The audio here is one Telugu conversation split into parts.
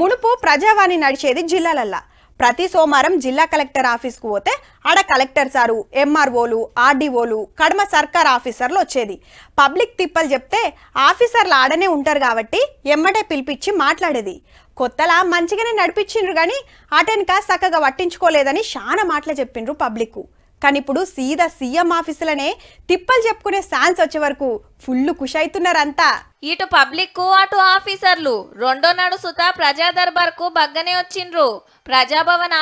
మునుపు ప్రజావాణి నడిచేది జిల్లాలల్లా ప్రతి సోమవారం జిల్లా కలెక్టర్ ఆఫీస్కు పోతే ఆడ కలెక్టర్ సారు ఎంఆర్ఓలు ఆర్డీఓలు కడమ సర్కార్ ఆఫీసర్లు వచ్చేది పబ్లిక్ తిప్పలు చెప్తే ఆఫీసర్లు ఆడనే ఉంటారు కాబట్టి ఎమ్మటే పిలిపించి మాట్లాడేది కొత్తలా మంచిగానే నడిపించిండ్రు కానీ అటెన్క చక్కగా పట్టించుకోలేదని చాలా మాటలు చెప్పిండ్రు పబ్లిక్ కానీ ఇప్పుడు సీదా సీఎం ఆఫీసులనే తిప్పలు చెప్పుకునే ఛాన్స్ వచ్చే వరకు ఫుల్ ఖుష్ అవుతున్నారంతా ఇటు పబ్లిక్ కు అటు ఆఫీసర్లు రెండో నడుసుత ప్రజా దర్బార్ కు బగ్గనే వచ్చిండ్రు ప్రజాభవన్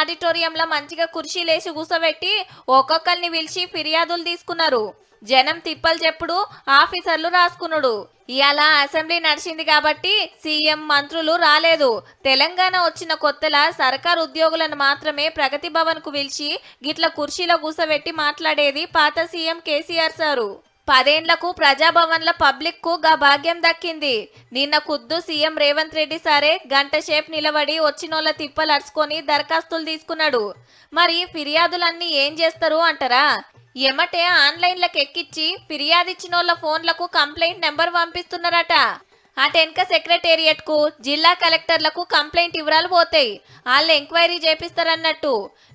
లో మంచిగా కుర్చీ లేచి కూసబెట్టి ఒక్కొక్కరిని పిలిచి ఫిర్యాదులు తీసుకున్నారు జనం తిప్పలు చెప్పుడు ఆఫీసర్లు రాసుకున్నాడు ఇలా అసెంబ్లీ నడిచింది కాబట్టి సీఎం మంత్రులు రాలేదు తెలంగాణ వచ్చిన కొత్తల సర్కార్ ఉద్యోగులను మాత్రమే ప్రగతి భవన్ కు పిలిచి గిట్ల కుర్చీలో కూసబెట్టి మాట్లాడేది పాత సీఎం కేసీఆర్ సారు పదేండ్లకు ప్రజాభవన్ల పబ్లిక్ కు గా భాగ్యం దక్కింది నిన్న కుద్దు సీఎం రేవంత్ రెడ్డి సారే గంట సేపు నిలబడి వచ్చినోళ్ళ తిప్పలు అరుచుకొని దరఖాస్తులు తీసుకున్నాడు మరి ఫిర్యాదులన్నీ ఏం చేస్తారు అంటారా ఎమటే ఆన్లైన్లకు ఎక్కిచ్చి ఫిర్యాదిచ్చినోళ్ళ ఫోన్లకు కంప్లైంట్ నెంబర్ పంపిస్తున్నారట ఆ సెక్రటేరియట్ సెక్రటేరియట్కు జిల్లా కలెక్టర్లకు కంప్లైంట్ వివరాలు పోతాయి వాళ్ళు ఎంక్వైరీ చేపిస్తారన్నట్టు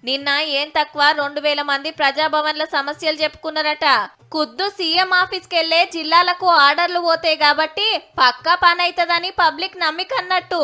నిన్న ఏం తక్కువ రెండు వేల మంది ప్రజాభవన్ల సమస్యలు చెప్పుకున్నారట ఖుద్దు సీఎం ఆఫీస్ కెళ్లే జిల్లాలకు ఆర్డర్లు పోతాయి కాబట్టి పక్కా పని అవుతుందని పబ్లిక్ నమ్మికన్నట్టు